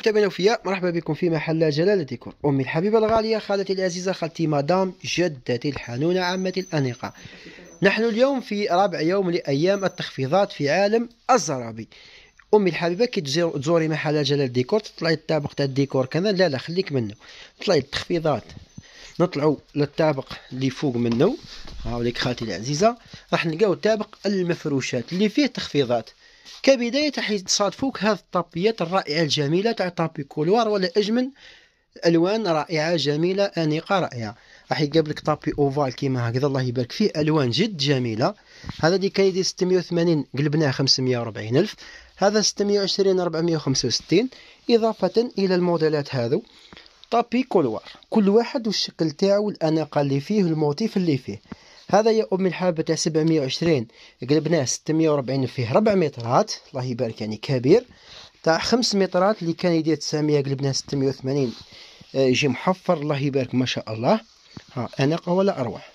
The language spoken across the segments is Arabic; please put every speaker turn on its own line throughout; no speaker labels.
متابعينا الوفياء مرحبا بكم في محل ديكور امي الحبيبه الغاليه خالتي العزيزه خالتي مدام جدتي الحنونه عمتي الانيقه نحن اليوم في رابع يوم لايام التخفيضات في عالم الزرابي امي الحبيبه كي تزوري محل جلال ديكور تطلعي الطابق تاع الديكور كذا لا لا خليك منه تطلعي التخفيضات نطلعوا للطابق اللي فوق منه هاوليك خالتي العزيزه راح نلقاو الطابق المفروشات اللي فيه تخفيضات كبداية حيث تصادفوك هذه الطابيات الرائعة الجميلة تاع طابي كولوار ولا أجمل ألوان رائعة جميلة أنيقة رائعة راح يقابلك طابي اوفال كيما هكذا الله يبارك فيه الوان جد جميله هذا دي كان يدير 680 قلبناه 540 الف هذا 620 465 اضافه الى الموديلات هذو طابي كولوار كل واحد والشكل تاعو الاناقه اللي فيه الموتيف اللي فيه هذا يا ام الحاب تاع 720 قلبناه 640 فيه ربع مترات الله يبارك يعني كبير تاع 5 مترات اللي كان يدير 900 قلبناه 680 يجي محفر الله يبارك ما شاء الله ها اناقه ولا اروح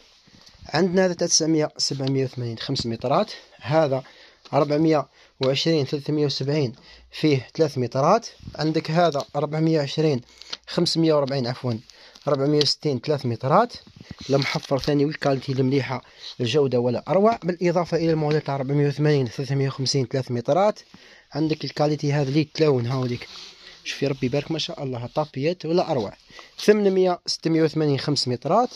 عندنا هذا تاع 900 780 5 مترات هذا 420 370 فيه 3 مترات عندك هذا 420 540 عفوا 460 3 مترات المحفر ثاني والكاليتي المليحه الجوده ولا اروع بالاضافه الى الموديل تاع 480 350 ثلاث مترات عندك الكاليتي هذا اللي تلون هاوليك شوف يا ربي يبارك ما شاء الله طابيات ولا اروع 800 680 خمس مترات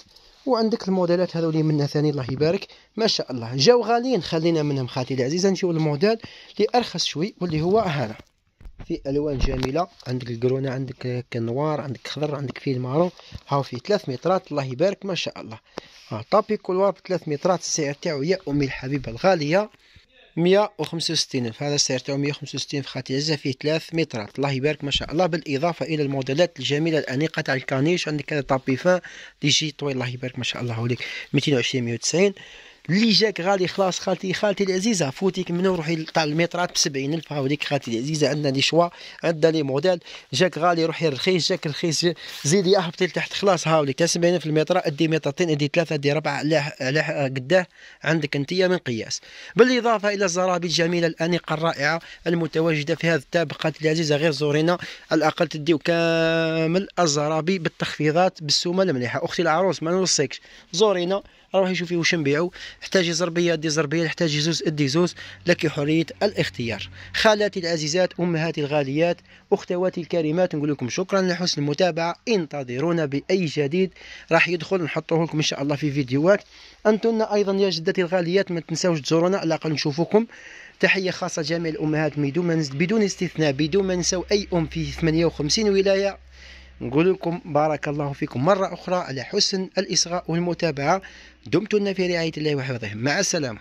وعندك الموديلات لي منها ثاني الله يبارك ما شاء الله جاو غاليين خلينا منهم خالتي العزيزه نمشيو للموديل اللي ارخص شوي واللي هو هذا فيه الوان جميله عندك الكرونه عندك كنوار عندك خضر عندك فيه المارو هاو فيه 3 مترات الله يبارك ما شاء الله ها طابي كولوار ب 3 مترات السعر تاعو يا امي الحبيبه الغاليه 165 الف هذا السعر تاعو 165 في خاتي عزه فيه 3 مترات الله يبارك ما شاء الله بالاضافه الى الموديلات الجميله الانيقه تاع الكانيش عندك هذا طابي فان دي جي طويل الله يبارك ما شاء الله عليك 220 190 اللي جاك غالي خلاص خالتي خالتي العزيزه فوتيك منه روحي تاع الميترات ب 70000 هاوليك خالتي العزيزه عندنا لي شوا عندنا لي موديل جاك غالي روحي رخيص جاك رخيص زيدي اهبطي لتحت خلاص هاوليك تاع 70000 الميطره ادي مترتين ادي ثلاثه ادي ربعه على على آه، قداه عندك انت من قياس بالاضافه الى الزرابي الجميله الانيقه الرائعه المتواجده في هذا خالتي العزيزه غير زورينا على الاقل تديو كامل الزرابي بالتخفيضات بالسومه المليحه اختي العروس ما نوصيكش زورينا روح شوفي واش نبيعو يحتاج زربيه دي زربيه يحتاج زوز ادي زوز لك حريه الاختيار خالاتي العزيزات امهاتي الغاليات اختواتي الكريمات نقول لكم شكرا لحسن المتابعه انتظرونا باي جديد راح يدخل نحطوه لكم ان شاء الله في فيديوهات انتن ايضا يا جدتي الغاليات ما تنساوش تزورونا على الاقل نشوفوكم تحية خاصة جميع الأمهات بدون بدون استثناء بدون ما نساو أي أم في 58 ولاية نقول لكم بارك الله فيكم مرة أخرى على حسن الإصغاء والمتابعة دمتم في رعاية الله وحفظه مع السلامة